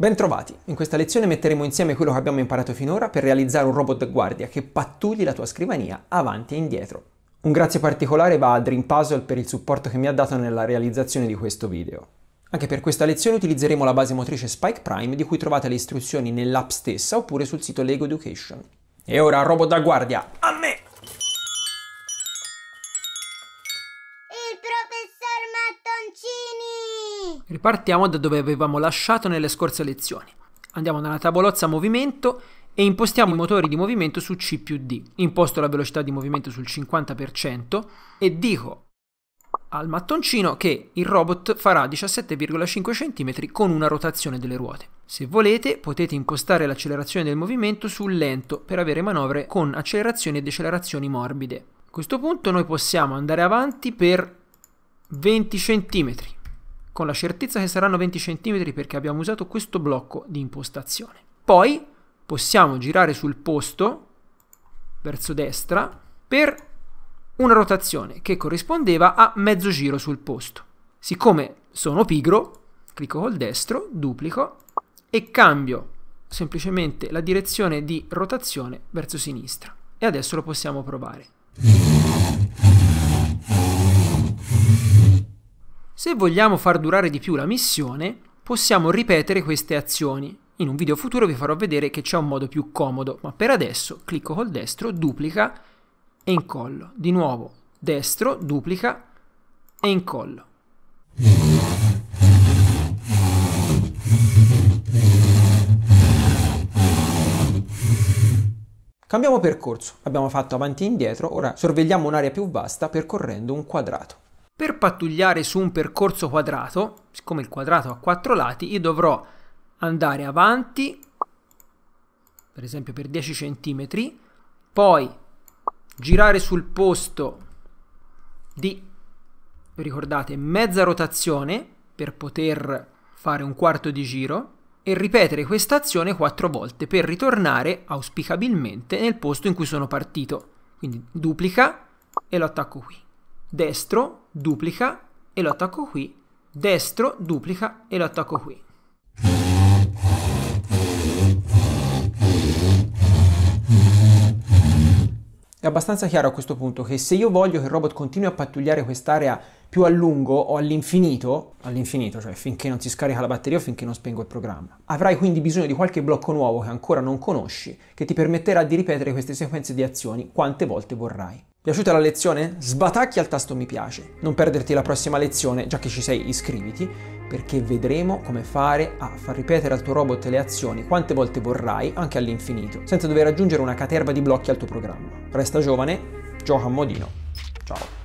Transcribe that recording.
Bentrovati! In questa lezione metteremo insieme quello che abbiamo imparato finora per realizzare un robot da guardia che pattugli la tua scrivania avanti e indietro. Un grazie particolare va a Dream Puzzle per il supporto che mi ha dato nella realizzazione di questo video. Anche per questa lezione utilizzeremo la base motrice Spike Prime di cui trovate le istruzioni nell'app stessa oppure sul sito Lego Education. E ora robot da guardia! Ripartiamo da dove avevamo lasciato nelle scorse lezioni. Andiamo nella tavolozza movimento e impostiamo i motori di movimento su C più D. Imposto la velocità di movimento sul 50% e dico al mattoncino che il robot farà 17,5 cm con una rotazione delle ruote. Se volete potete impostare l'accelerazione del movimento sul lento per avere manovre con accelerazioni e decelerazioni morbide. A questo punto noi possiamo andare avanti per 20 cm con la certezza che saranno 20 cm perché abbiamo usato questo blocco di impostazione. Poi possiamo girare sul posto verso destra per una rotazione che corrispondeva a mezzo giro sul posto. Siccome sono pigro, clicco col destro, duplico e cambio semplicemente la direzione di rotazione verso sinistra. E adesso lo possiamo provare. Se vogliamo far durare di più la missione, possiamo ripetere queste azioni. In un video futuro vi farò vedere che c'è un modo più comodo, ma per adesso clicco col destro, duplica e incollo. Di nuovo, destro, duplica e incollo. Cambiamo percorso, abbiamo fatto avanti e indietro, ora sorvegliamo un'area più vasta percorrendo un quadrato. Per pattugliare su un percorso quadrato, siccome il quadrato ha quattro lati, io dovrò andare avanti, per esempio per 10 cm, poi girare sul posto di, ricordate, mezza rotazione per poter fare un quarto di giro e ripetere questa azione quattro volte per ritornare auspicabilmente nel posto in cui sono partito. Quindi duplica e lo attacco qui destro, duplica e lo attacco qui, destro, duplica e lo attacco qui. È abbastanza chiaro a questo punto che se io voglio che il robot continui a pattugliare quest'area più a lungo o all'infinito, all'infinito, cioè finché non si scarica la batteria o finché non spengo il programma, avrai quindi bisogno di qualche blocco nuovo che ancora non conosci, che ti permetterà di ripetere queste sequenze di azioni quante volte vorrai. Piaciuta la lezione? Sbatacchi al tasto mi piace. Non perderti la prossima lezione, già che ci sei iscriviti, perché vedremo come fare a far ripetere al tuo robot le azioni quante volte vorrai, anche all'infinito, senza dover aggiungere una caterva di blocchi al tuo programma. Resta giovane, gioca a modino. Ciao.